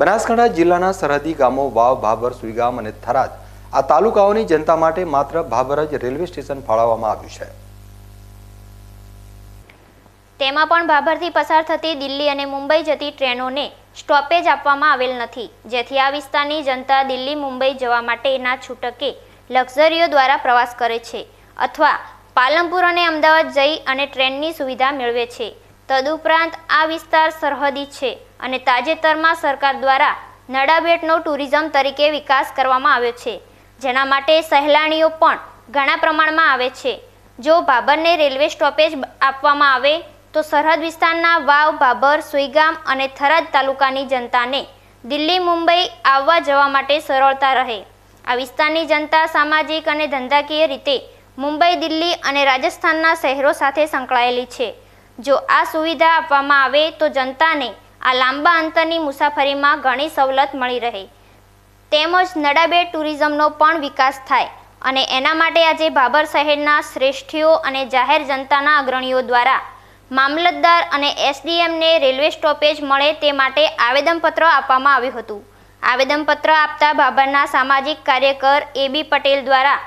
બનાસકાંઠા જિલ્લાના સરહદી ગામો વાવ ભાભર સુઈગામ અને થરાદ આ તાલુકાઓની જનતા માટે માત્ર ભાભર જ રેલવે સ્ટેશન ફાળવવામાં આવ્યું છે તેમાં પણ ભાભરથી પસાર થતી દિલ્હી અને મુંબઈ જતી ટ્રેનોને સ્ટોપેજ આપવામાં આવેલ નથી જેથી આ વિસ્તારની જનતા દિલ્હી મુંબઈ જવા માટે ના છૂટકે લક્ઝરીઓ દ્વારા પ્રવાસ કરે છે અથવા પાલનપુર અને અમદાવાદ જઈ અને ટ્રેનની સુવિધા મેળવે છે તદુપરાંત આ વિસ્તાર સરહદી છે અને તાજેતરમાં સરકાર દ્વારા નડાબેટનો ટુરિઝમ તરીકે વિકાસ કરવામાં આવ્યો છે જેના માટે સહેલાણીઓ પણ ઘણા પ્રમાણમાં આવે છે જો ભાબરને રેલવે સ્ટોપેજ આપવામાં આવે તો સરહદ વિસ્તારના વાવ ભાબર સુઈગામ અને થરાદ તાલુકાની જનતાને દિલ્હી મુંબઈ આવવા જવા માટે સરળતા રહે આ વિસ્તારની જનતા સામાજિક અને ધંધાકીય રીતે મુંબઈ દિલ્હી અને રાજસ્થાનના શહેરો સાથે સંકળાયેલી છે જો આ સુવિધા આપવામાં આવે તો જનતાને આ લાંબા અંતરની મુસાફરીમાં ઘણી સવલત મળી રહે તેમજ નડાબે ટુરિઝમનો પણ વિકાસ થાય અને એના માટે આજે ભાભર શહેરના શ્રેષ્ઠીઓ અને જાહેર જનતાના અગ્રણીઓ દ્વારા મામલતદાર અને એસડીએમને રેલવે સ્ટોપેજ મળે તે માટે આવેદનપત્ર આપવામાં આવ્યું હતું આવેદનપત્ર આપતા ભાભરના સામાજિક કાર્યકર એબી પટેલ દ્વારા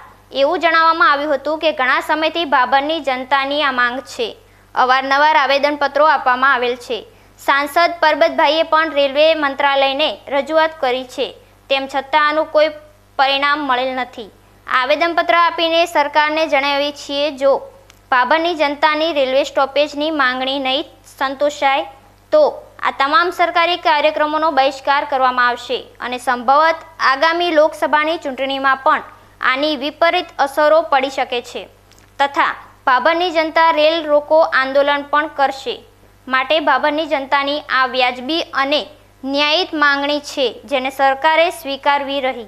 એવું જણાવવામાં આવ્યું હતું કે ઘણા સમયથી ભાભરની જનતાની આ માંગ છે અવારનવાર આવેદનપત્રો આપવામાં આવેલ છે સાંસદ પરબતભાઈએ પણ રેલવે મંત્રાલયને રજૂઆત કરી છે તેમ છતાં આનું કોઈ પરિણામ મળેલ નથી આવેદનપત્ર આપીને સરકારને જણાવીએ છીએ જો ભાભરની જનતાની રેલવે સ્ટોપેજની માંગણી નહીં સંતોષાય તો આ તમામ સરકારી કાર્યક્રમોનો બહિષ્કાર કરવામાં આવશે અને સંભવત આગામી લોકસભાની ચૂંટણીમાં પણ આની વિપરીત અસરો પડી શકે છે તથા ભાભરની જનતા રેલ રોકો આંદોલન પણ કરશે માટે ભાભરની જનતાની આ વ્યાજબી અને ન્યાયિત માંગણી છે જેને સરકારે સ્વીકારવી રહી